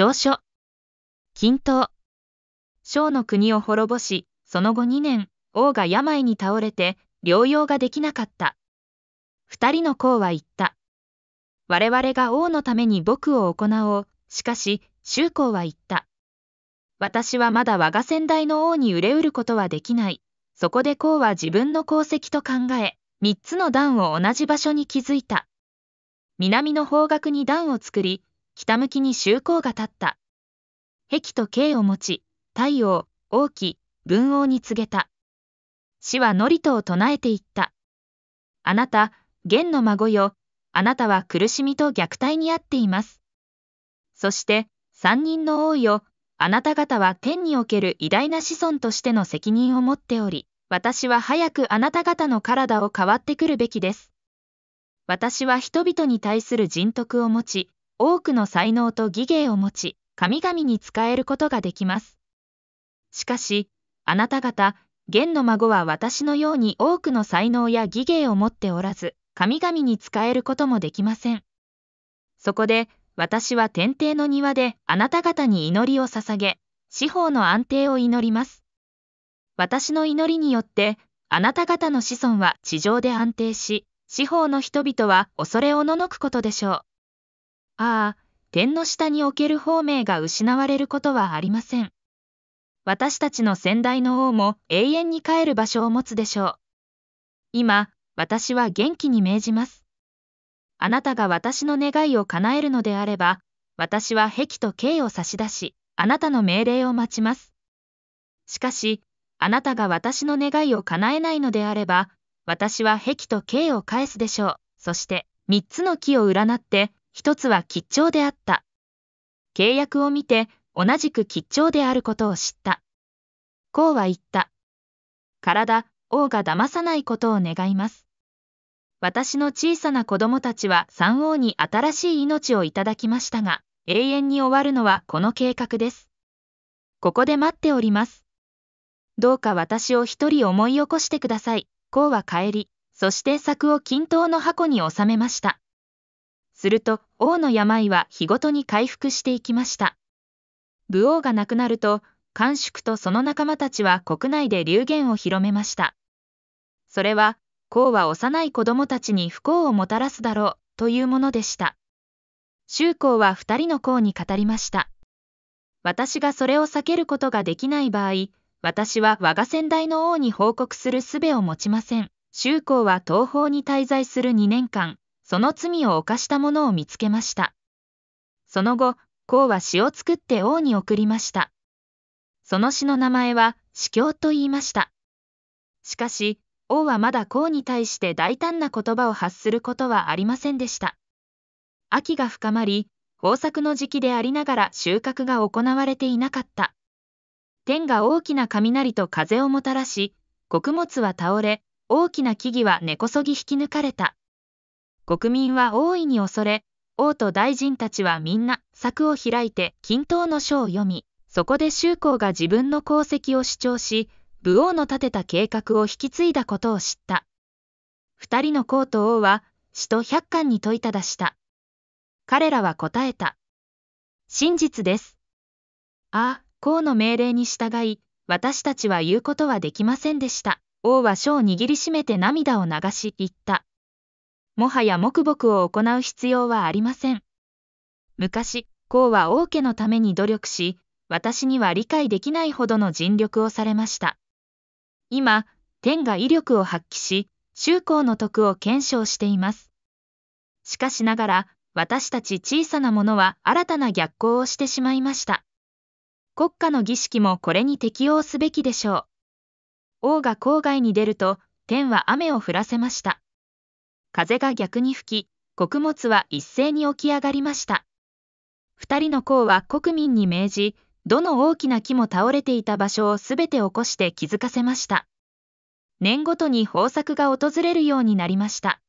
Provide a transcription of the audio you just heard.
少書。均等。小の国を滅ぼし、その後2年、王が病に倒れて、療養ができなかった。二人の公は言った。我々が王のために僕を行おう。しかし、周公は言った。私はまだ我が先代の王に売れうることはできない。そこで公は自分の功績と考え、三つの段を同じ場所に築いた。南の方角に段を作り、北向きに周光が立った。壁と慶を持ち、太陽、王毅、文王に告げた。死は祝詞を唱えていった。あなた、元の孫よ、あなたは苦しみと虐待にあっています。そして、三人の王よ、あなた方は天における偉大な子孫としての責任を持っており、私は早くあなた方の体を変わってくるべきです。私は人々に対する人徳を持ち、多くの才能と技芸を持ち、神々に仕えることができます。しかし、あなた方、元の孫は私のように多くの才能や技芸を持っておらず、神々に仕えることもできません。そこで、私は天帝の庭であなた方に祈りを捧げ、司法の安定を祈ります。私の祈りによって、あなた方の子孫は地上で安定し、司法の人々は恐れおののくことでしょう。ああ、点の下における方名が失われることはありません。私たちの先代の王も永遠に帰る場所を持つでしょう。今、私は元気に命じます。あなたが私の願いを叶えるのであれば、私は壁と刑を差し出し、あなたの命令を待ちます。しかし、あなたが私の願いを叶えないのであれば、私は壁と刑を返すでしょう。そして、三つの木を占って、一つは吉兆であった。契約を見て、同じく吉兆であることを知った。こうは言った。体、王が騙さないことを願います。私の小さな子供たちは三王に新しい命をいただきましたが、永遠に終わるのはこの計画です。ここで待っております。どうか私を一人思い起こしてください。こうは帰り、そして柵を均等の箱に収めました。すると、王の病は日ごとに回復していきました。武王が亡くなると、官宿とその仲間たちは国内で流言を広めました。それは、孔は幼い子供たちに不幸をもたらすだろう、というものでした。周公は2人の孔に語りました。私がそれを避けることができない場合、私は我が先代の王に報告する術を持ちません。周公は東方に滞在する2年間、その罪を犯した者を見つけました。その後、孔は詩を作って王に送りました。その詩の名前は、死教と言いました。しかし、王はまだ孔に対して大胆な言葉を発することはありませんでした。秋が深まり、豊作の時期でありながら収穫が行われていなかった。天が大きな雷と風をもたらし、穀物は倒れ、大きな木々は根こそぎ引き抜かれた。国民は大いに恐れ、王と大臣たちはみんな柵を開いて均等の書を読み、そこで周公が自分の功績を主張し、武王の立てた計画を引き継いだことを知った。二人の公と王は、使徒百官に問いただした。彼らは答えた。真実です。あ、公の命令に従い、私たちは言うことはできませんでした。王は書を握りしめて涙を流し、言った。もはや木木を行う必要はありません。昔、孔は王家のために努力し、私には理解できないほどの尽力をされました。今、天が威力を発揮し、宗公の徳を検証しています。しかしながら、私たち小さなものは新たな逆行をしてしまいました。国家の儀式もこれに適応すべきでしょう。王が郊外に出ると、天は雨を降らせました。風が逆に吹き、穀物は一斉に起き上がりました。二人の公は国民に命じ、どの大きな木も倒れていた場所をすべて起こして気づかせました。年ごとに豊作が訪れるようになりました。